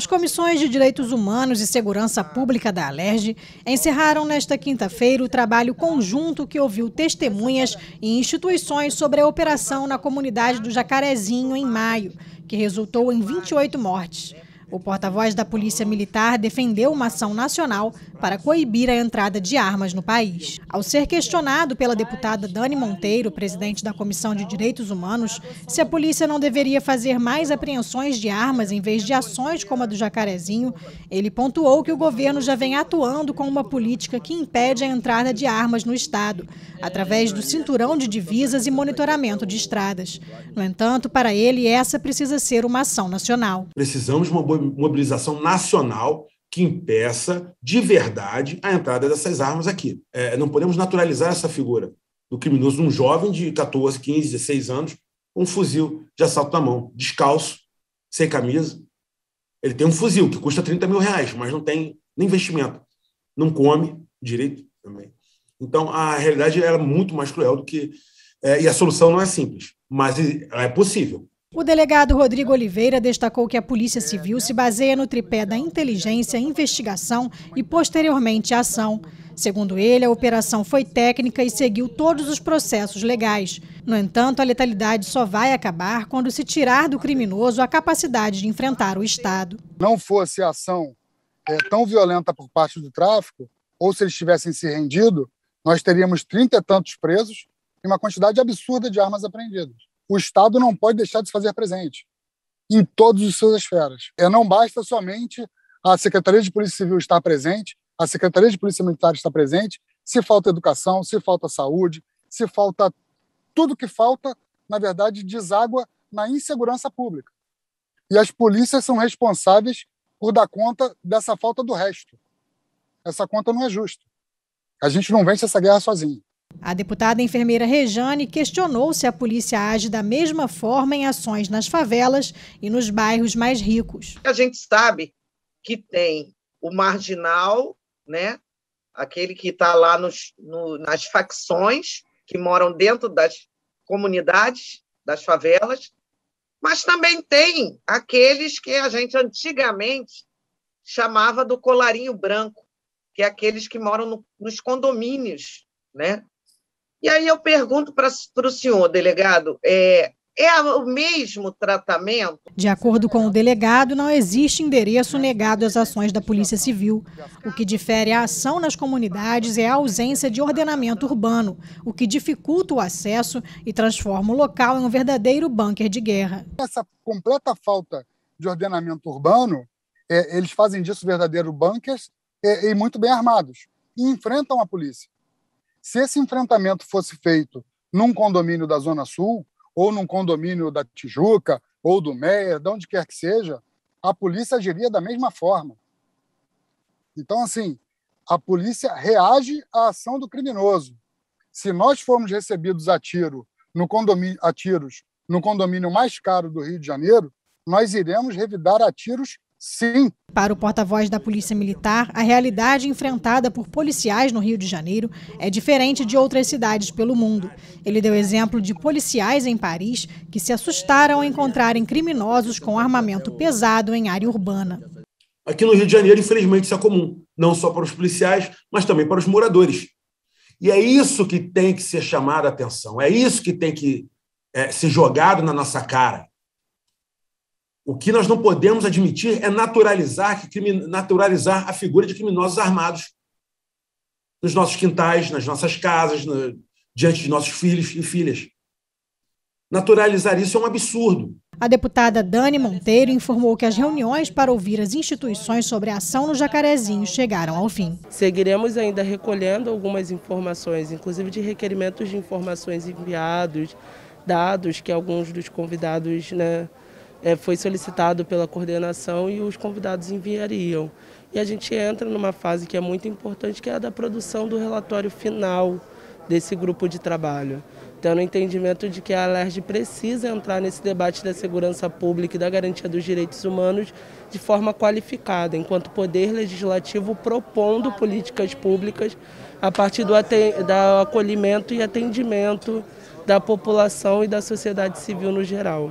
As comissões de Direitos Humanos e Segurança Pública da Alerj encerraram nesta quinta-feira o trabalho conjunto que ouviu testemunhas e instituições sobre a operação na comunidade do Jacarezinho em maio, que resultou em 28 mortes. O porta-voz da Polícia Militar defendeu uma ação nacional para coibir a entrada de armas no país. Ao ser questionado pela deputada Dani Monteiro, presidente da Comissão de Direitos Humanos, se a polícia não deveria fazer mais apreensões de armas em vez de ações como a do Jacarezinho, ele pontuou que o governo já vem atuando com uma política que impede a entrada de armas no Estado, através do cinturão de divisas e monitoramento de estradas. No entanto, para ele, essa precisa ser uma ação nacional. Precisamos de uma mobilização nacional que impeça de verdade a entrada dessas armas aqui. É, não podemos naturalizar essa figura do criminoso, um jovem de 14, 15, 16 anos, com um fuzil de assalto na mão, descalço, sem camisa. Ele tem um fuzil que custa 30 mil reais, mas não tem nem investimento. Não come direito também. Então, a realidade era é muito mais cruel do que. É, e a solução não é simples, mas ela é possível. O delegado Rodrigo Oliveira destacou que a Polícia Civil se baseia no tripé da inteligência, investigação e, posteriormente, ação. Segundo ele, a operação foi técnica e seguiu todos os processos legais. No entanto, a letalidade só vai acabar quando se tirar do criminoso a capacidade de enfrentar o Estado. Não fosse a ação é, tão violenta por parte do tráfico, ou se eles tivessem se rendido, nós teríamos trinta e tantos presos e uma quantidade absurda de armas apreendidas o Estado não pode deixar de se fazer presente em todas as suas esferas. E é, não basta somente a Secretaria de Polícia Civil estar presente, a Secretaria de Polícia Militar estar presente, se falta educação, se falta saúde, se falta tudo que falta, na verdade, deságua na insegurança pública. E as polícias são responsáveis por dar conta dessa falta do resto. Essa conta não é justa. A gente não vence essa guerra sozinho. A deputada enfermeira Rejane questionou se a polícia age da mesma forma em ações nas favelas e nos bairros mais ricos. A gente sabe que tem o marginal, né? aquele que está lá nos, no, nas facções, que moram dentro das comunidades, das favelas, mas também tem aqueles que a gente antigamente chamava do colarinho branco, que é aqueles que moram no, nos condomínios, né? E aí eu pergunto para o senhor, delegado, é, é o mesmo tratamento? De acordo com o delegado, não existe endereço negado às ações da Polícia Civil. O que difere a ação nas comunidades é a ausência de ordenamento urbano, o que dificulta o acesso e transforma o local em um verdadeiro bunker de guerra. Essa completa falta de ordenamento urbano, é, eles fazem disso verdadeiro bunkers é, e muito bem armados, e enfrentam a polícia. Se esse enfrentamento fosse feito num condomínio da Zona Sul, ou num condomínio da Tijuca, ou do Meier, de onde quer que seja, a polícia agiria da mesma forma. Então, assim, a polícia reage à ação do criminoso. Se nós formos recebidos a, tiro no condomínio, a tiros no condomínio mais caro do Rio de Janeiro, nós iremos revidar a tiros Sim. Para o porta-voz da Polícia Militar, a realidade enfrentada por policiais no Rio de Janeiro é diferente de outras cidades pelo mundo. Ele deu exemplo de policiais em Paris que se assustaram ao encontrarem criminosos com armamento pesado em área urbana. Aqui no Rio de Janeiro, infelizmente, isso é comum, não só para os policiais, mas também para os moradores. E é isso que tem que ser chamado a atenção, é isso que tem que é, ser jogado na nossa cara. O que nós não podemos admitir é naturalizar, naturalizar a figura de criminosos armados nos nossos quintais, nas nossas casas, no, diante de nossos filhos e filhas. Naturalizar isso é um absurdo. A deputada Dani Monteiro informou que as reuniões para ouvir as instituições sobre a ação no Jacarezinho chegaram ao fim. Seguiremos ainda recolhendo algumas informações, inclusive de requerimentos de informações enviados, dados que alguns dos convidados né, é, foi solicitado pela coordenação e os convidados enviariam. E a gente entra numa fase que é muito importante, que é a da produção do relatório final desse grupo de trabalho. Então, no entendimento de que a Alerj precisa entrar nesse debate da segurança pública e da garantia dos direitos humanos de forma qualificada, enquanto poder legislativo propondo políticas públicas a partir do, do acolhimento e atendimento da população e da sociedade civil no geral.